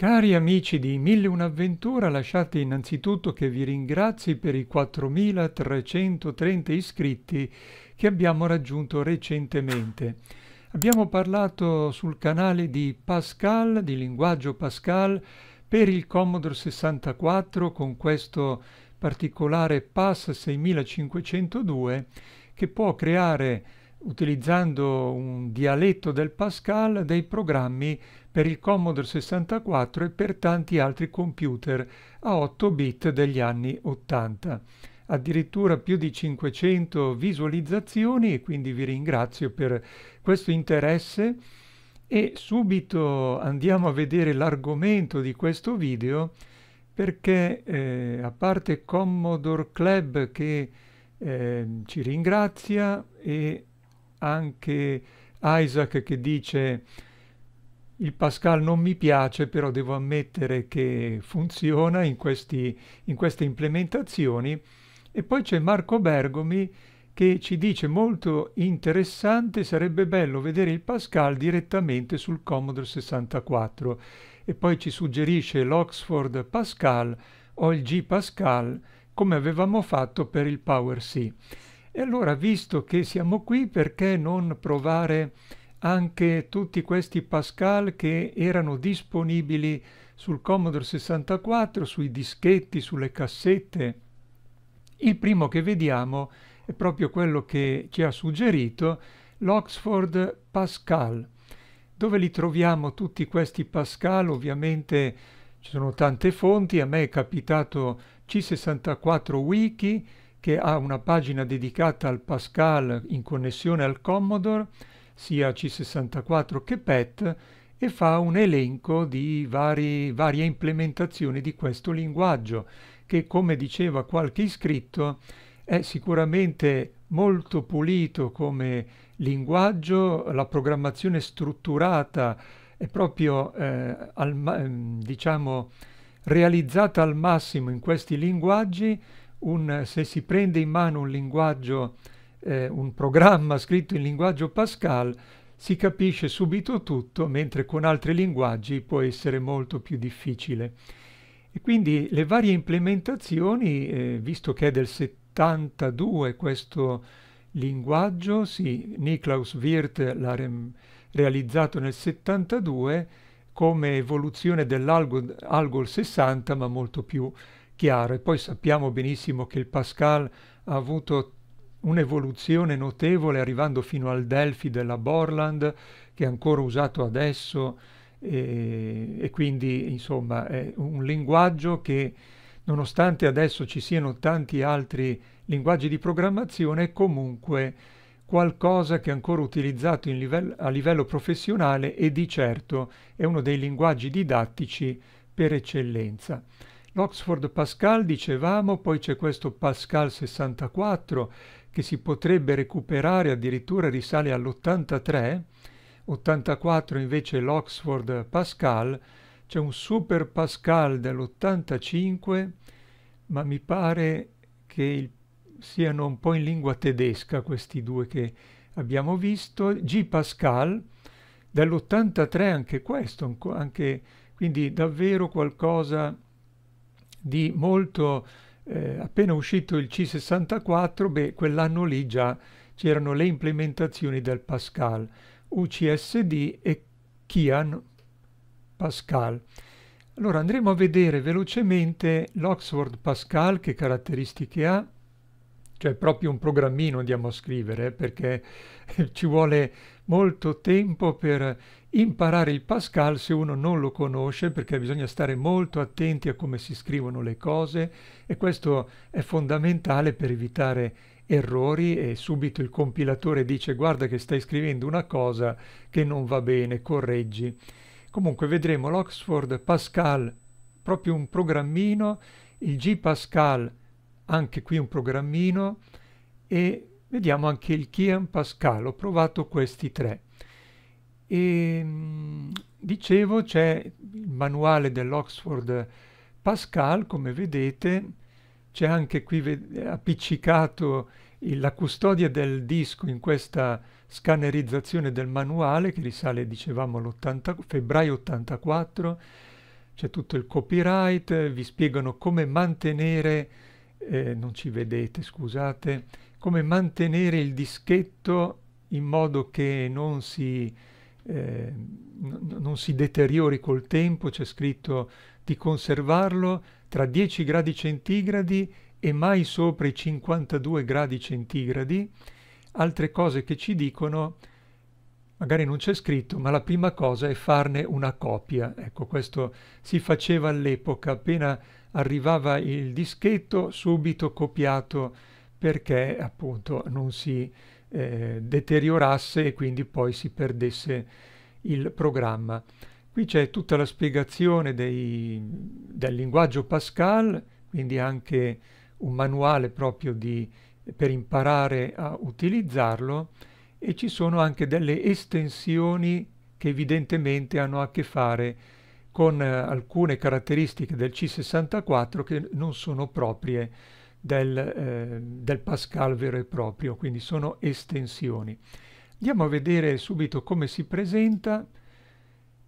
Cari amici di Mille Un'avventura, lasciate innanzitutto che vi ringrazi per i 4.330 iscritti che abbiamo raggiunto recentemente. Abbiamo parlato sul canale di Pascal, di linguaggio Pascal, per il Commodore 64 con questo particolare PAS 6502 che può creare, utilizzando un dialetto del Pascal, dei programmi per il Commodore 64 e per tanti altri computer a 8 bit degli anni 80. Addirittura più di 500 visualizzazioni e quindi vi ringrazio per questo interesse e subito andiamo a vedere l'argomento di questo video perché eh, a parte Commodore Club che eh, ci ringrazia e anche Isaac che dice il Pascal non mi piace, però devo ammettere che funziona in, questi, in queste implementazioni. E poi c'è Marco Bergomi che ci dice molto interessante, sarebbe bello vedere il Pascal direttamente sul Commodore 64. E poi ci suggerisce l'Oxford Pascal o il G Pascal, come avevamo fatto per il PowerC. E allora, visto che siamo qui, perché non provare anche tutti questi Pascal che erano disponibili sul Commodore 64, sui dischetti, sulle cassette. Il primo che vediamo è proprio quello che ci ha suggerito l'Oxford Pascal, dove li troviamo tutti questi Pascal, ovviamente ci sono tante fonti, a me è capitato C64 Wiki che ha una pagina dedicata al Pascal in connessione al Commodore, sia C64 che PET e fa un elenco di vari, varie implementazioni di questo linguaggio che come diceva qualche iscritto è sicuramente molto pulito come linguaggio, la programmazione strutturata è proprio eh, al, ehm, diciamo realizzata al massimo in questi linguaggi, un, se si prende in mano un linguaggio eh, un programma scritto in linguaggio Pascal si capisce subito tutto, mentre con altri linguaggi può essere molto più difficile. E quindi le varie implementazioni, eh, visto che è del 72 questo linguaggio, sì, Niklaus Wirth l'ha re realizzato nel 72 come evoluzione dell'Algol 60, ma molto più chiaro. E poi sappiamo benissimo che il Pascal ha avuto un'evoluzione notevole arrivando fino al Delphi della Borland che è ancora usato adesso e, e quindi insomma è un linguaggio che nonostante adesso ci siano tanti altri linguaggi di programmazione è comunque qualcosa che è ancora utilizzato livello, a livello professionale e di certo è uno dei linguaggi didattici per eccellenza. L'Oxford Pascal dicevamo, poi c'è questo Pascal 64 che si potrebbe recuperare addirittura risale all'83, 84 invece l'Oxford Pascal, c'è un super Pascal dell'85, ma mi pare che il, siano un po' in lingua tedesca questi due che abbiamo visto, G Pascal dell'83 anche questo, anche, quindi davvero qualcosa di molto eh, appena uscito il C64, beh, quell'anno lì già c'erano le implementazioni del Pascal, UCSD e Kian Pascal. Allora andremo a vedere velocemente l'Oxford Pascal, che caratteristiche ha, cioè proprio un programmino andiamo a scrivere perché ci vuole molto tempo per imparare il Pascal se uno non lo conosce perché bisogna stare molto attenti a come si scrivono le cose e questo è fondamentale per evitare errori e subito il compilatore dice guarda che stai scrivendo una cosa che non va bene, correggi. Comunque vedremo l'Oxford Pascal, proprio un programmino, il G Pascal anche qui un programmino e vediamo anche il Kian Pascal, ho provato questi tre. E, ehm, dicevo c'è il manuale dell'Oxford Pascal, come vedete c'è anche qui appiccicato il, la custodia del disco in questa scannerizzazione del manuale che risale, dicevamo, all'80 febbraio 84, c'è tutto il copyright, vi spiegano come mantenere eh, non ci vedete, scusate, come mantenere il dischetto in modo che non si, eh, non si deteriori col tempo, c'è scritto di conservarlo tra 10 gradi centigradi e mai sopra i 52 gradi centigradi. Altre cose che ci dicono, magari non c'è scritto, ma la prima cosa è farne una copia. Ecco, questo si faceva all'epoca, appena arrivava il dischetto subito copiato perché appunto non si eh, deteriorasse e quindi poi si perdesse il programma. Qui c'è tutta la spiegazione dei, del linguaggio Pascal, quindi anche un manuale proprio di, per imparare a utilizzarlo e ci sono anche delle estensioni che evidentemente hanno a che fare con con eh, alcune caratteristiche del C64 che non sono proprie del, eh, del, Pascal vero e proprio, quindi sono estensioni. Andiamo a vedere subito come si presenta,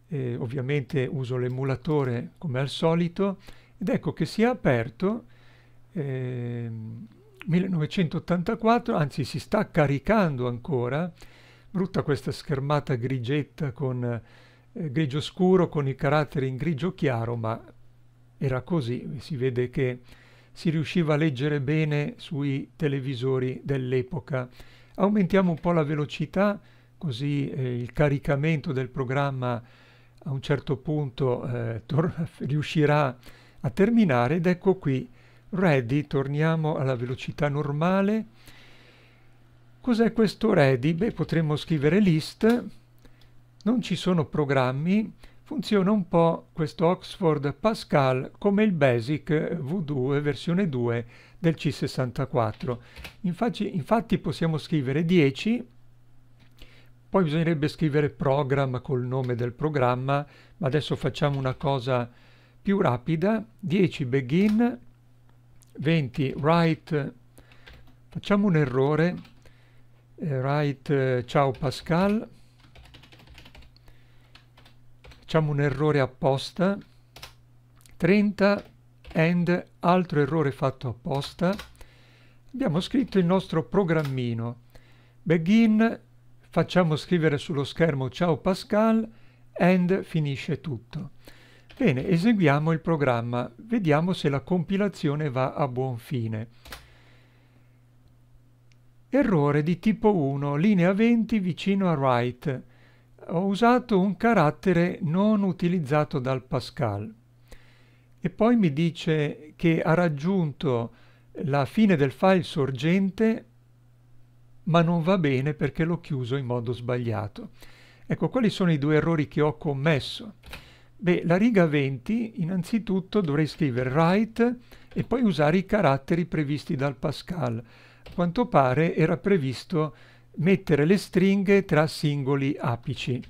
eh, ovviamente uso l'emulatore come al solito, ed ecco che si è aperto eh, 1984, anzi si sta caricando ancora, brutta questa schermata grigetta con eh, grigio scuro con i caratteri in grigio chiaro, ma era così, si vede che si riusciva a leggere bene sui televisori dell'epoca. Aumentiamo un po' la velocità, così eh, il caricamento del programma a un certo punto eh, riuscirà a terminare ed ecco qui ready, torniamo alla velocità normale. Cos'è questo ready? Beh, potremmo scrivere list non ci sono programmi, funziona un po' questo Oxford Pascal come il Basic V2 versione 2 del C64. Infatti, infatti possiamo scrivere 10, poi bisognerebbe scrivere program col nome del programma, ma adesso facciamo una cosa più rapida, 10 begin, 20 write, facciamo un errore, eh, write eh, ciao Pascal, facciamo un errore apposta 30 and altro errore fatto apposta abbiamo scritto il nostro programmino begin facciamo scrivere sullo schermo ciao pascal and finisce tutto bene eseguiamo il programma vediamo se la compilazione va a buon fine errore di tipo 1 linea 20 vicino a right ho usato un carattere non utilizzato dal Pascal e poi mi dice che ha raggiunto la fine del file sorgente ma non va bene perché l'ho chiuso in modo sbagliato. Ecco, quali sono i due errori che ho commesso? Beh, la riga 20 innanzitutto dovrei scrivere write e poi usare i caratteri previsti dal Pascal. A quanto pare era previsto mettere le stringhe tra singoli apici.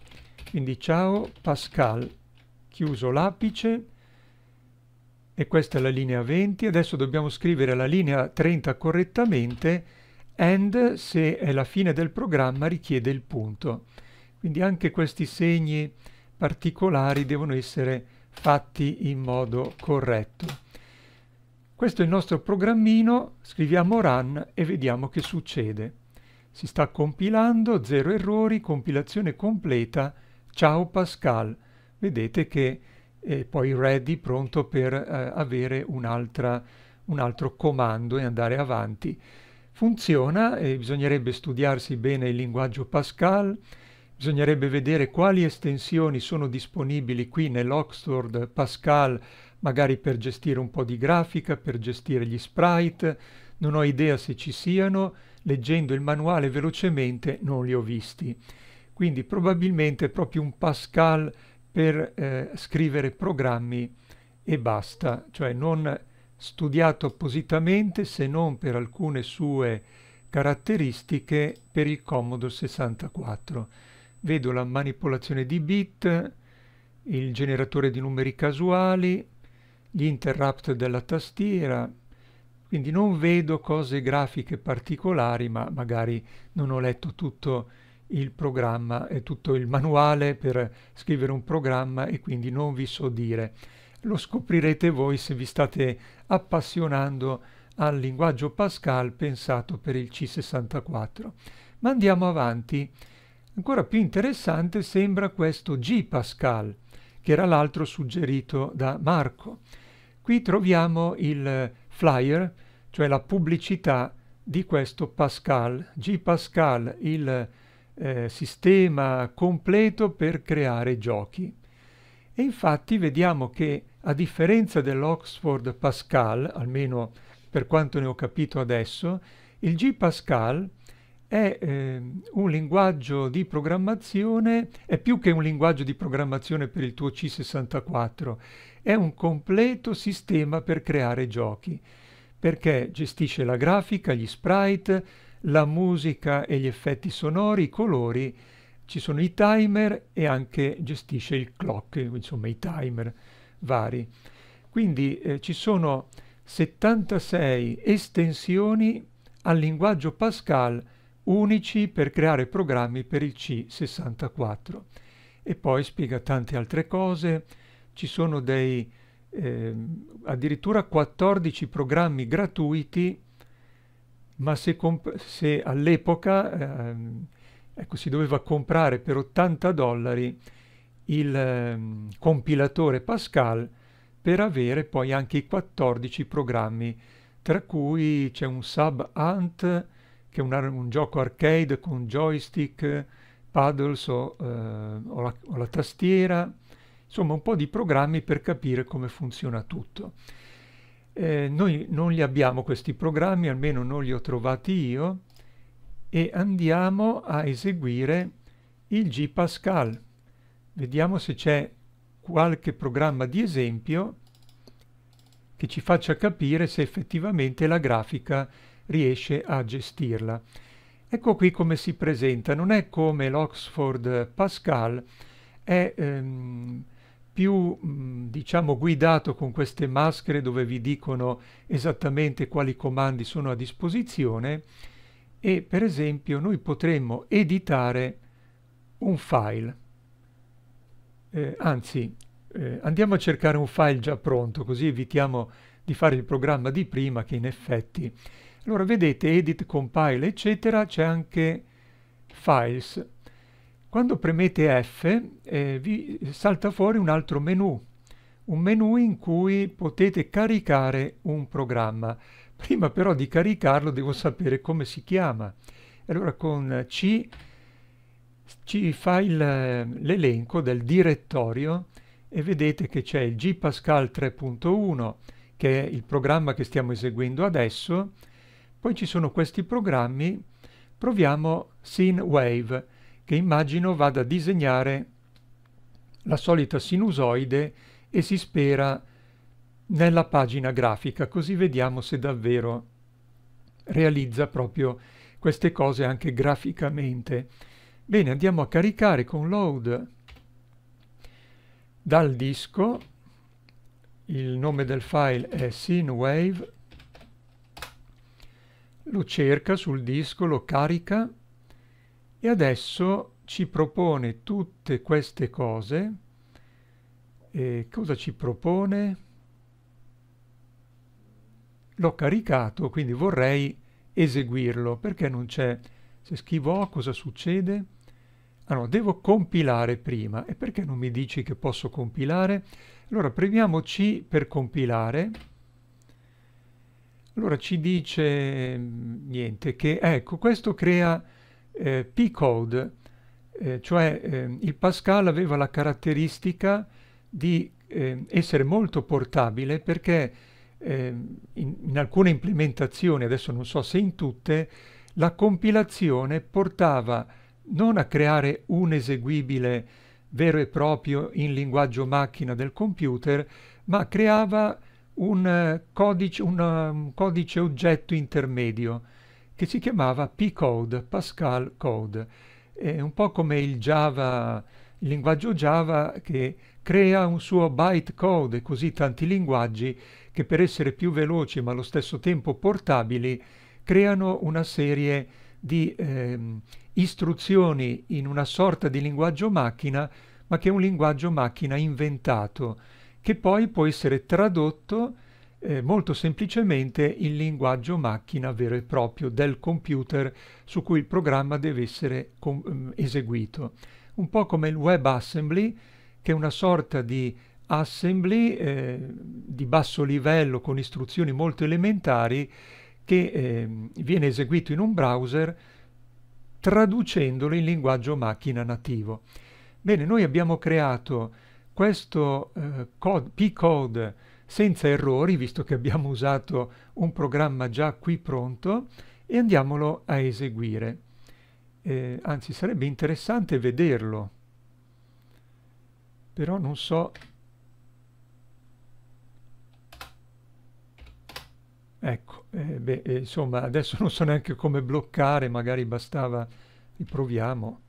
Quindi ciao Pascal, chiuso l'apice e questa è la linea 20. Adesso dobbiamo scrivere la linea 30 correttamente and se è la fine del programma richiede il punto. Quindi anche questi segni particolari devono essere fatti in modo corretto. Questo è il nostro programmino, scriviamo run e vediamo che succede. Si sta compilando, zero errori, compilazione completa, ciao Pascal. Vedete che è eh, poi ready, pronto per eh, avere un altro comando e andare avanti. Funziona, eh, bisognerebbe studiarsi bene il linguaggio Pascal, bisognerebbe vedere quali estensioni sono disponibili qui nell'Oxford Pascal, magari per gestire un po' di grafica, per gestire gli sprite, non ho idea se ci siano, leggendo il manuale velocemente non li ho visti. Quindi probabilmente è proprio un Pascal per eh, scrivere programmi e basta, cioè non studiato appositamente se non per alcune sue caratteristiche per il Commodore 64. Vedo la manipolazione di bit, il generatore di numeri casuali, gli interrupt della tastiera, quindi non vedo cose grafiche particolari, ma magari non ho letto tutto il programma e tutto il manuale per scrivere un programma e quindi non vi so dire. Lo scoprirete voi se vi state appassionando al linguaggio Pascal pensato per il C64. Ma andiamo avanti. Ancora più interessante sembra questo G Pascal, che era l'altro suggerito da Marco. Qui troviamo il flyer, cioè la pubblicità di questo Pascal, G-Pascal, il eh, sistema completo per creare giochi. E infatti vediamo che a differenza dell'Oxford Pascal, almeno per quanto ne ho capito adesso, il G-Pascal è eh, un linguaggio di programmazione, è più che un linguaggio di programmazione per il tuo C64, è un completo sistema per creare giochi, perché gestisce la grafica, gli sprite, la musica e gli effetti sonori, i colori, ci sono i timer e anche gestisce il clock, insomma i timer vari. Quindi eh, ci sono 76 estensioni al linguaggio Pascal unici per creare programmi per il C64. E poi spiega tante altre cose, ci sono dei eh, addirittura 14 programmi gratuiti, ma se, se all'epoca ehm, ecco, si doveva comprare per 80 dollari il ehm, compilatore Pascal per avere poi anche i 14 programmi, tra cui c'è un sub-ant, che è un, un, gioco arcade con joystick, paddles o, eh, o, la, o la tastiera, insomma un po' di programmi per capire come funziona tutto. Eh, noi non li abbiamo questi programmi, almeno non li ho trovati io, e andiamo a eseguire il G Pascal. Vediamo se c'è qualche programma di esempio che ci faccia capire se effettivamente la grafica è riesce a gestirla. Ecco qui come si presenta, non è come l'Oxford Pascal, è ehm, più mm, diciamo guidato con queste maschere dove vi dicono esattamente quali comandi sono a disposizione e per esempio noi potremmo editare un file. Eh, anzi, eh, andiamo a cercare un file già pronto, così evitiamo di fare il programma di prima che in effetti allora vedete edit, compile eccetera c'è anche files. Quando premete F eh, vi salta fuori un altro menu, un menu in cui potete caricare un programma. Prima però di caricarlo devo sapere come si chiama. Allora con C ci fa eh, l'elenco del direttorio e vedete che c'è il gpascal 3.1 che è il programma che stiamo eseguendo adesso poi ci sono questi programmi, proviamo SineWave, che immagino vada a disegnare la solita sinusoide e si spera nella pagina grafica, così vediamo se davvero realizza proprio queste cose anche graficamente. Bene, andiamo a caricare con load dal disco, il nome del file è SineWave, lo cerca sul disco, lo carica e adesso ci propone tutte queste cose. E cosa ci propone? L'ho caricato, quindi vorrei eseguirlo. Perché non c'è? Se scrivo O cosa succede? Ah no, devo compilare prima. E perché non mi dici che posso compilare? Allora premiamo C per compilare allora ci dice mm, niente che ecco questo crea eh, P-code, eh, cioè eh, il Pascal aveva la caratteristica di ehm, essere molto portabile perché ehm, in, in, alcune implementazioni, adesso non so se in tutte, la compilazione portava non a creare un eseguibile vero e proprio in linguaggio macchina del computer, ma creava un eh, codice, un, ehm, codice oggetto intermedio che si chiamava P-Code, Pascal Code. È un po' come il Java, il linguaggio Java che crea un suo bytecode e così tanti linguaggi che per essere più veloci ma allo stesso tempo portabili creano una serie di ehm, istruzioni in una sorta di linguaggio macchina ma che è un linguaggio macchina inventato che poi può essere tradotto eh, molto semplicemente in linguaggio macchina vero e proprio del computer su cui il programma deve essere ehm, eseguito. Un po' come il Web Assembly, che è una sorta di assembly eh, di basso livello con istruzioni molto elementari che eh, viene eseguito in un browser traducendolo in linguaggio macchina nativo. Bene, noi abbiamo creato questo eh, code, P-code senza errori, visto che abbiamo usato un programma già qui pronto, e andiamolo a eseguire. Eh, anzi, sarebbe interessante vederlo, però non so... Ecco, eh, beh, eh, insomma, adesso non so neanche come bloccare, magari bastava... Riproviamo.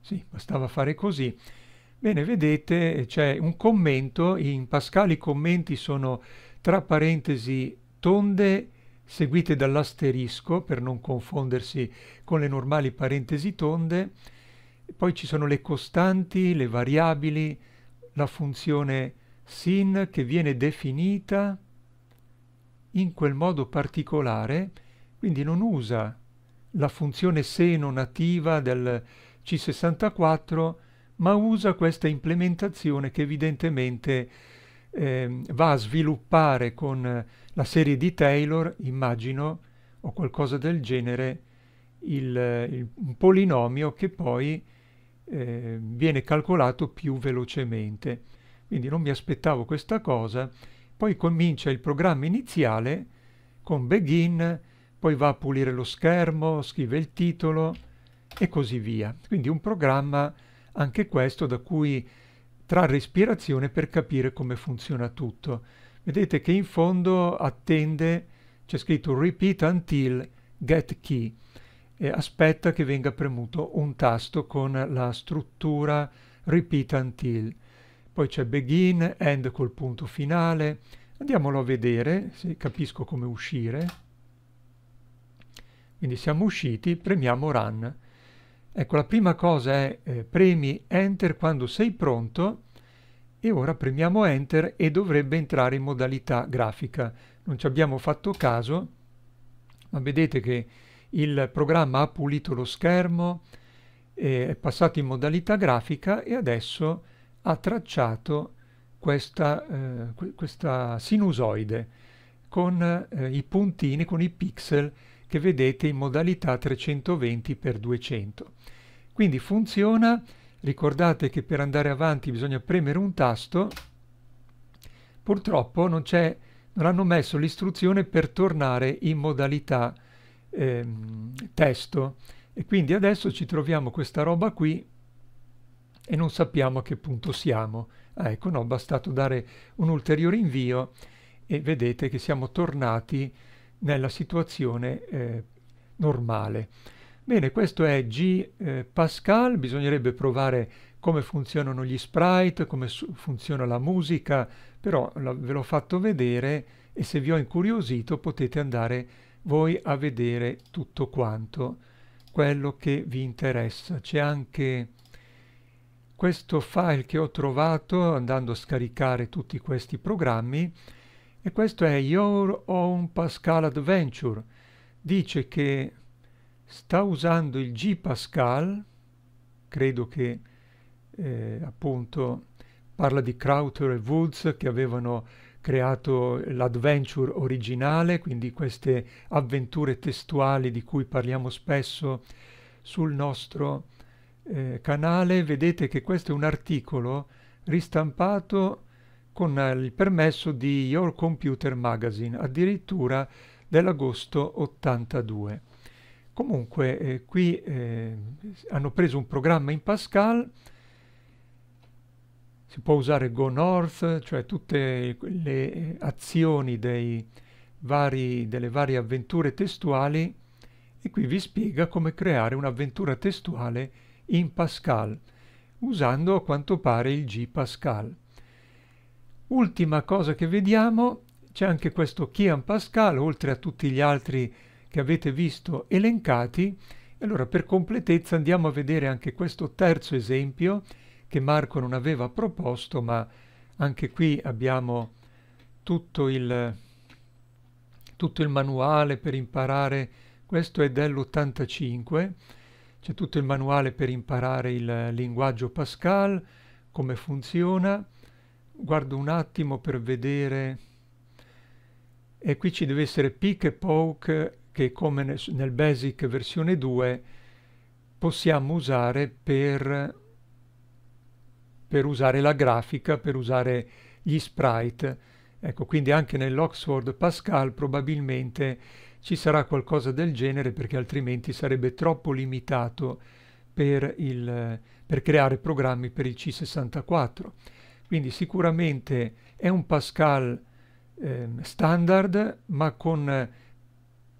Sì, bastava fare così. Bene, vedete c'è un commento, in Pascal i commenti sono tra parentesi tonde seguite dall'asterisco per non confondersi con le normali parentesi tonde, poi ci sono le costanti, le variabili, la funzione sin che viene definita in quel modo particolare, quindi non usa la funzione seno nativa del C64 ma usa questa implementazione che evidentemente eh, va a sviluppare con la serie di Taylor, immagino, o qualcosa del genere, il, il, un polinomio che poi eh, viene calcolato più velocemente. Quindi non mi aspettavo questa cosa. Poi comincia il programma iniziale con begin, poi va a pulire lo schermo, scrive il titolo e così via. Quindi un programma anche questo da cui trarre ispirazione per capire come funziona tutto. Vedete che in fondo attende, c'è scritto repeat until get key. E aspetta che venga premuto un tasto con la struttura repeat until. Poi c'è begin, end col punto finale. Andiamolo a vedere se capisco come uscire. Quindi siamo usciti, premiamo run Ecco, la prima cosa è eh, premi Enter quando sei pronto e ora premiamo Enter e dovrebbe entrare in modalità grafica. Non ci abbiamo fatto caso, ma vedete che il programma ha pulito lo schermo, eh, è passato in modalità grafica e adesso ha tracciato questa, eh, questa sinusoide con eh, i puntini, con i pixel che vedete in modalità 320x200. Quindi funziona, ricordate che per andare avanti bisogna premere un tasto, purtroppo non, non hanno messo l'istruzione per tornare in modalità ehm, testo e quindi adesso ci troviamo questa roba qui e non sappiamo a che punto siamo. Ah, ecco, no, è bastato dare un ulteriore invio e vedete che siamo tornati nella situazione eh, normale. Bene, questo è G eh, Pascal, bisognerebbe provare come funzionano gli sprite, come funziona la musica, però la ve l'ho fatto vedere e se vi ho incuriosito potete andare voi a vedere tutto quanto quello che vi interessa. C'è anche questo file che ho trovato andando a scaricare tutti questi programmi e questo è Your Own Pascal Adventure. Dice che sta usando il G Pascal, credo che eh, appunto parla di Crowther e Woods che avevano creato l'adventure originale, quindi queste avventure testuali di cui parliamo spesso sul nostro eh, canale. Vedete che questo è un articolo ristampato con eh, il permesso di Your Computer Magazine, addirittura dell'agosto 82. Comunque eh, qui eh, hanno preso un programma in Pascal, si può usare Go North, cioè tutte le eh, azioni vari, delle varie avventure testuali e qui vi spiega come creare un'avventura testuale in Pascal usando a quanto pare il G Pascal. Ultima cosa che vediamo, c'è anche questo Kian Pascal, oltre a tutti gli altri che avete visto elencati. Allora, per completezza, andiamo a vedere anche questo terzo esempio che Marco non aveva proposto, ma anche qui abbiamo tutto il, tutto il manuale per imparare. Questo è dell'85, c'è tutto il manuale per imparare il linguaggio Pascal, come funziona guardo un attimo per vedere e qui ci deve essere pick e poke che come nel, basic versione 2 possiamo usare per, per usare la grafica, per usare gli sprite. Ecco, quindi anche nell'Oxford Pascal probabilmente ci sarà qualcosa del genere perché altrimenti sarebbe troppo limitato per, il, per creare programmi per il C64. Quindi sicuramente è un Pascal eh, standard, ma con eh,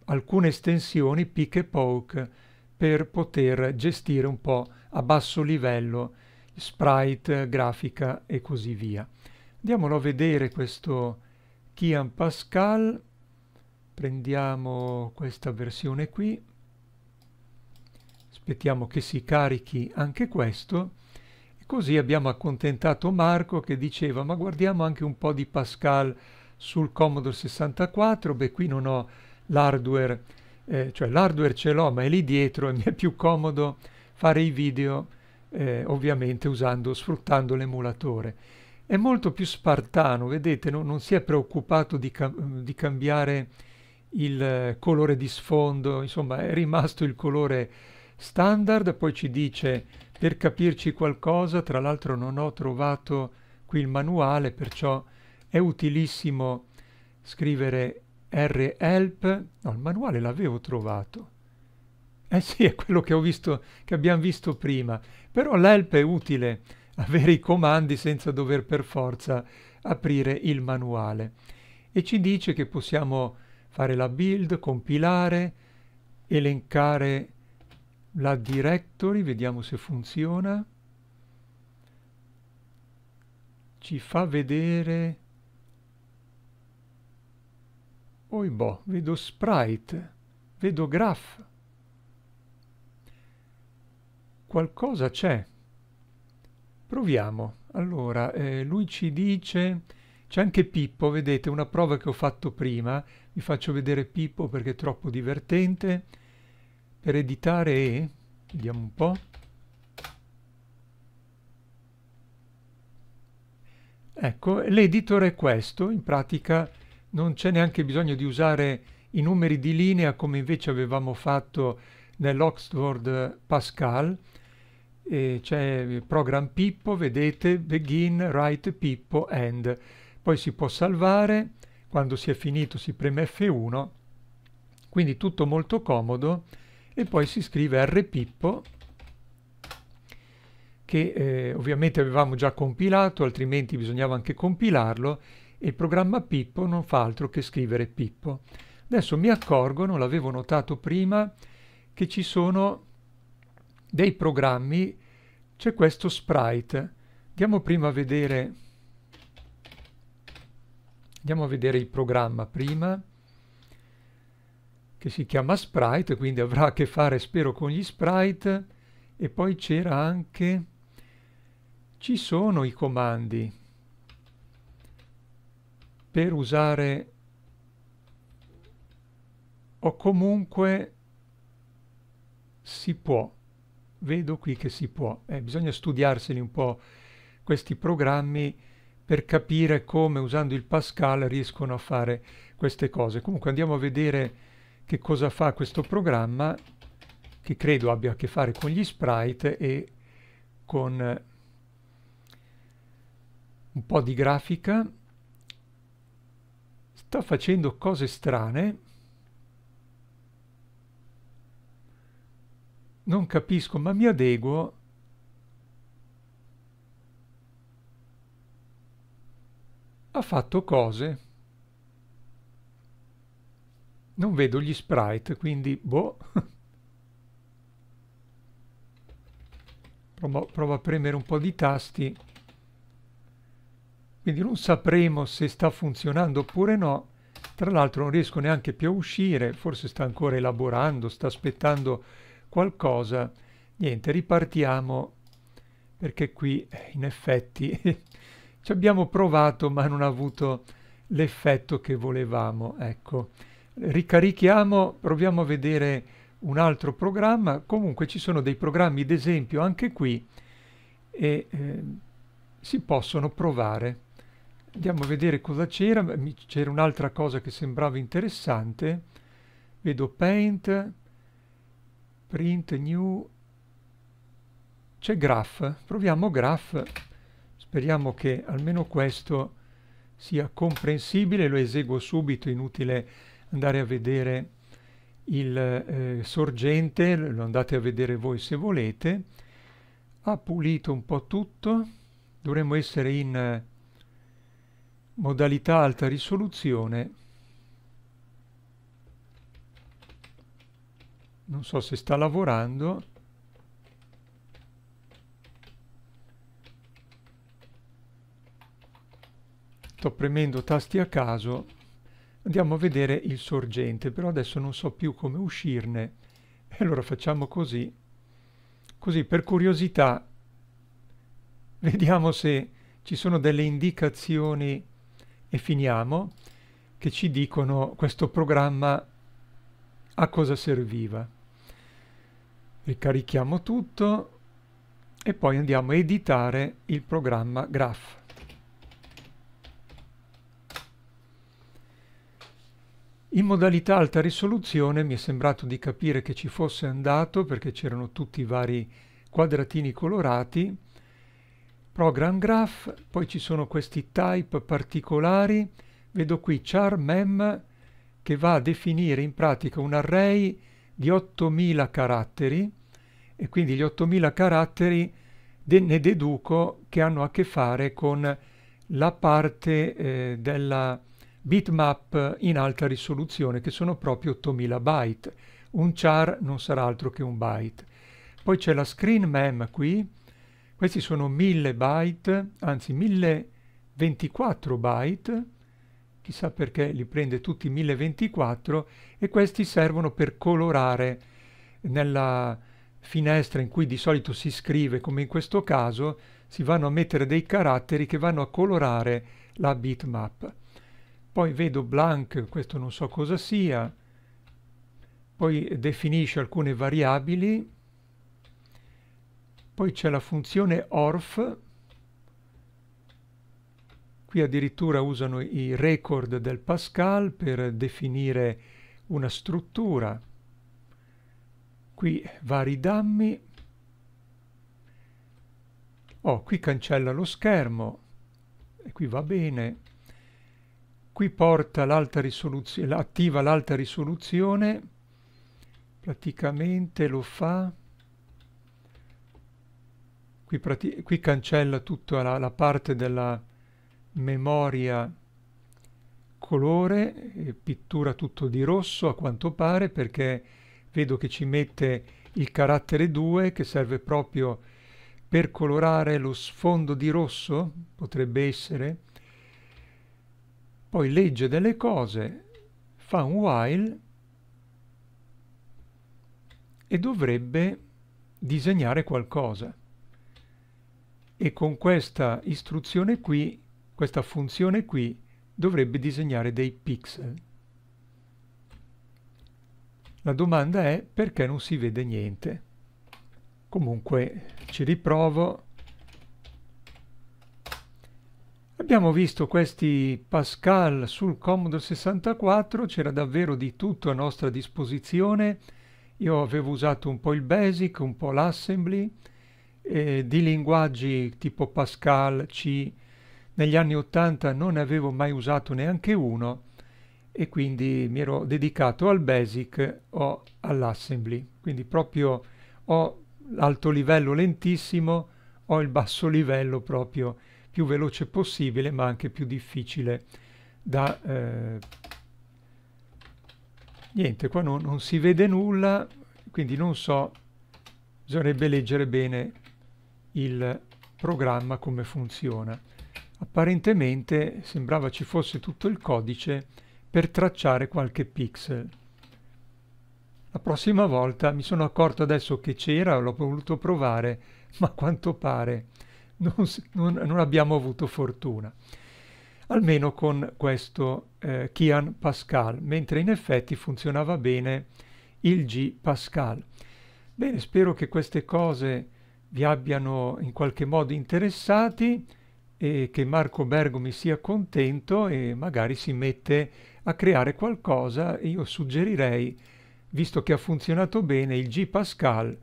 alcune estensioni pick e poke per poter gestire un po' a basso livello sprite, grafica e così via. Andiamolo a vedere questo Kian Pascal, prendiamo questa versione qui, aspettiamo che si carichi anche questo Così abbiamo accontentato Marco che diceva ma guardiamo anche un po' di Pascal sul Commodore 64, beh qui non ho l'hardware, eh, cioè l'hardware ce l'ho ma è lì dietro e mi è più comodo fare i video eh, ovviamente usando, sfruttando l'emulatore. È molto più spartano, vedete, no? non si è preoccupato di, cam di cambiare il eh, colore di sfondo, insomma è rimasto il colore standard, poi ci dice per capirci qualcosa, tra l'altro non ho trovato qui il manuale, perciò è utilissimo scrivere R-help, no, il manuale l'avevo trovato. Eh sì, è quello che, visto, che abbiamo visto prima, però l'help è utile avere i comandi senza dover per forza aprire il manuale e ci dice che possiamo fare la build, compilare, elencare la directory, vediamo se funziona, ci fa vedere... Oi boh, vedo sprite, vedo graph. Qualcosa c'è. Proviamo. Allora, eh, lui ci dice... C'è anche Pippo, vedete, una prova che ho fatto prima. Vi faccio vedere Pippo perché è troppo divertente per editare e vediamo un po' ecco l'editor è questo in pratica non c'è neanche bisogno di usare i numeri di linea come invece avevamo fatto nell'Oxford Pascal c'è program Pippo vedete begin write Pippo end poi si può salvare quando si è finito si preme F1 quindi tutto molto comodo e poi si scrive rpippo che eh, ovviamente avevamo già compilato, altrimenti bisognava anche compilarlo, e il programma Pippo non fa altro che scrivere Pippo. Adesso mi accorgo, non l'avevo notato prima, che ci sono dei programmi, c'è questo sprite. Andiamo prima a vedere, andiamo a vedere il programma prima che si chiama sprite, quindi avrà a che fare spero con gli sprite e poi c'era anche ci sono i comandi per usare o comunque si può vedo qui che si può eh, bisogna studiarseli un po questi programmi per capire come usando il pascal riescono a fare queste cose comunque andiamo a vedere che cosa fa questo programma che credo abbia a che fare con gli sprite e con eh, un po' di grafica sta facendo cose strane non capisco ma mi adeguo ha fatto cose non vedo gli sprite, quindi boh. provo, provo a premere un po' di tasti. Quindi non sapremo se sta funzionando oppure no. Tra l'altro non riesco neanche più a uscire, forse sta ancora elaborando, sta aspettando qualcosa. Niente, ripartiamo perché qui eh, in effetti ci abbiamo provato ma non ha avuto l'effetto che volevamo, ecco ricarichiamo, proviamo a vedere un altro programma, comunque ci sono dei programmi d'esempio anche qui e eh, si possono provare. Andiamo a vedere cosa c'era, c'era un'altra cosa che sembrava interessante, vedo Paint, Print, New, c'è Graph, proviamo Graph, speriamo che almeno questo sia comprensibile, lo eseguo subito, inutile andare a vedere il eh, sorgente, lo andate a vedere voi se volete, ha pulito un po' tutto, dovremmo essere in eh, modalità alta risoluzione, non so se sta lavorando, sto premendo tasti a caso, andiamo a vedere il sorgente, però adesso non so più come uscirne. E allora facciamo così. Così per curiosità vediamo se ci sono delle indicazioni e finiamo che ci dicono questo programma a cosa serviva. Ricarichiamo tutto e poi andiamo a editare il programma graph. In modalità alta risoluzione mi è sembrato di capire che ci fosse andato perché c'erano tutti i vari quadratini colorati. Program Graph, poi ci sono questi type particolari. Vedo qui char mem che va a definire in pratica un array di 8000 caratteri e quindi gli 8000 caratteri de ne deduco che hanno a che fare con la parte eh, della bitmap in alta risoluzione che sono proprio 8000 byte. Un char non sarà altro che un byte. Poi c'è la screen mem qui, questi sono 1000 byte, anzi 1024 byte, chissà perché li prende tutti 1024 e questi servono per colorare nella finestra in cui di solito si scrive, come in questo caso, si vanno a mettere dei caratteri che vanno a colorare la bitmap poi vedo blank, questo non so cosa sia, poi definisce alcune variabili, poi c'è la funzione ORF, qui addirittura usano i record del Pascal per definire una struttura, qui vari dammi, oh qui cancella lo schermo, e qui va bene, qui porta l'alta risoluzione, attiva l'alta risoluzione, praticamente lo fa, qui, prati qui cancella tutta la, la, parte della memoria colore, pittura tutto di rosso a quanto pare perché vedo che ci mette il carattere 2 che serve proprio per colorare lo sfondo di rosso, potrebbe essere, poi legge delle cose, fa un while e dovrebbe disegnare qualcosa. E con questa istruzione qui, questa funzione qui, dovrebbe disegnare dei pixel. La domanda è perché non si vede niente. Comunque ci riprovo Abbiamo visto questi Pascal sul Commodore 64, c'era davvero di tutto a nostra disposizione. Io avevo usato un po' il Basic, un po' l'Assembly, eh, di linguaggi tipo Pascal, C. Negli anni 80 non ne avevo mai usato neanche uno e quindi mi ero dedicato al Basic o all'Assembly. Quindi proprio ho l'alto livello lentissimo, ho il basso livello proprio più veloce possibile ma anche più difficile da... Eh... Niente, qua no, non si vede nulla, quindi non so, bisognerebbe leggere bene il programma come funziona. Apparentemente sembrava ci fosse tutto il codice per tracciare qualche pixel. La prossima volta mi sono accorto adesso che c'era, l'ho voluto provare, ma a quanto pare non, non, non abbiamo avuto fortuna almeno con questo eh, Kian Pascal, mentre in effetti funzionava bene il G Pascal. Bene, spero che queste cose vi abbiano in qualche modo interessati e che Marco Bergomi sia contento e magari si mette a creare qualcosa. Io suggerirei, visto che ha funzionato bene, il G Pascal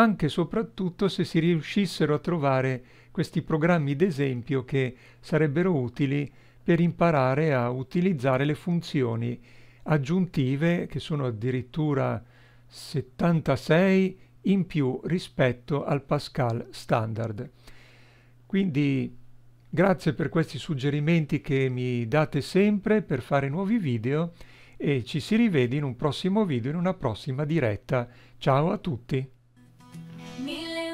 anche e soprattutto se si riuscissero a trovare questi programmi d'esempio che sarebbero utili per imparare a utilizzare le funzioni aggiuntive che sono addirittura 76 in più rispetto al Pascal standard. Quindi grazie per questi suggerimenti che mi date sempre per fare nuovi video e ci si rivede in un prossimo video, in una prossima diretta. Ciao a tutti! Mil